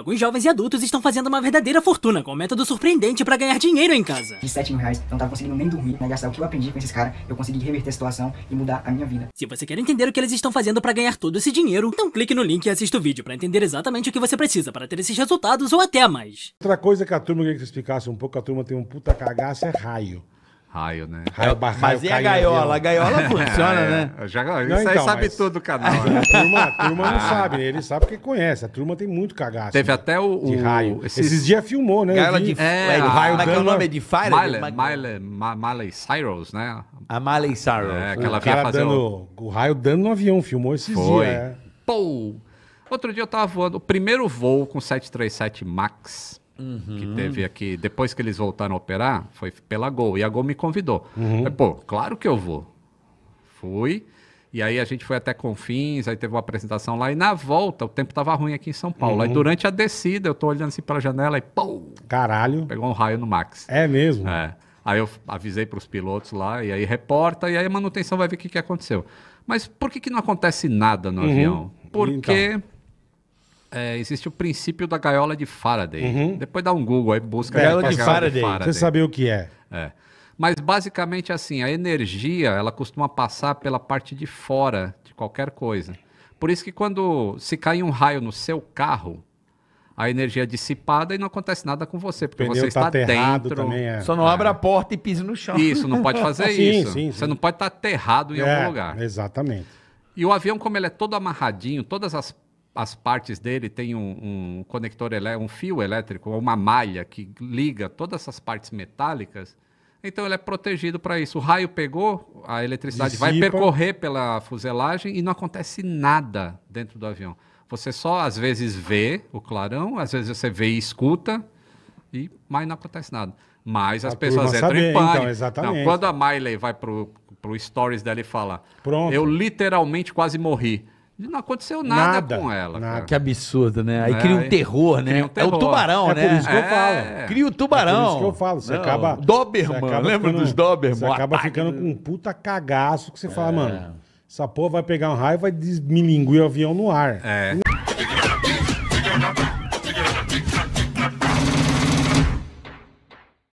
alguns jovens e adultos estão fazendo uma verdadeira fortuna com um método surpreendente para ganhar dinheiro em casa. De 7 mil reais, não tava conseguindo nem dormir, né? Gastar o que eu aprendi com esses caras, eu consegui reverter a situação e mudar a minha vida. Se você quer entender o que eles estão fazendo para ganhar todo esse dinheiro, então clique no link e assista o vídeo para entender exatamente o que você precisa para ter esses resultados ou até mais. Outra coisa que a turma queria que você explicasse um pouco, a turma tem um puta cagaço, é raio. Raio, né? Raio, é, raio, Mas e a gaiola? A gaiola é, funciona, é, né? Já, não, isso então, aí sabe mas... todo o canal. Né? A turma, a turma não ah. sabe, né? ele sabe porque conhece. A turma tem muito cagaço. Teve né? até o. De raio. Esses, Esses dias filmou, né? Gaiola de. É, é, raio como é que é o nome? É de Fire? Miley, é Miley, Miley Cyrus, né? A Miley Cyrus. É, que o fazendo. Dando, o raio dando no avião, filmou esses Foi. dias. É. Outro dia eu tava voando, o primeiro voo com 737 MAX Uhum. Que teve aqui, depois que eles voltaram a operar, foi pela Gol. E a Gol me convidou. Uhum. pô, claro que eu vou. Fui. E aí a gente foi até Confins, aí teve uma apresentação lá. E na volta, o tempo tava ruim aqui em São Paulo. Uhum. Aí durante a descida, eu tô olhando assim pela janela e pô Caralho! Pegou um raio no Max. É mesmo? É. Aí eu avisei para os pilotos lá, e aí reporta, e aí a manutenção vai ver o que, que aconteceu. Mas por que, que não acontece nada no uhum. avião? Porque então é, existe o princípio da gaiola de Faraday. Uhum. Depois dá um Google aí, busca gaiola, de, gaiola Faraday. de Faraday. Você sabe o que é. É. Mas basicamente assim, a energia, ela costuma passar pela parte de fora de qualquer coisa. Por isso que quando se cai um raio no seu carro, a energia é dissipada e não acontece nada com você, porque você tá está tá dentro. Também, é. Só não é. abre a porta e pise no chão. Isso, não pode fazer sim, isso. Sim, sim. Você não pode estar aterrado em é, algum lugar. Exatamente. E o avião, como ele é todo amarradinho, todas as as partes dele têm um, um conector, um fio elétrico, uma malha que liga todas essas partes metálicas. Então ele é protegido para isso. O raio pegou, a eletricidade Dissipa. vai percorrer pela fuselagem e não acontece nada dentro do avião. Você só às vezes vê o clarão, às vezes você vê e escuta, e, mas não acontece nada. Mas a as pessoas entram saber, em pânico. Então, não, quando a Miley vai pro, pro stories dela e fala: Pronto. Eu literalmente quase morri. Não aconteceu nada, nada com ela. Nada. Ah, que absurdo, né? Aí é, cria um terror, né? Um terror. É o tubarão, é né? É por isso que eu é. falo. Cria o tubarão. É por isso que eu falo. Você não. acaba. Doberman, você acaba lembra ficando, dos Doberman? Você acaba ficando com um puta cagaço que você fala, é. mano, essa porra vai pegar um raio e vai desmilinguir o avião no ar. É.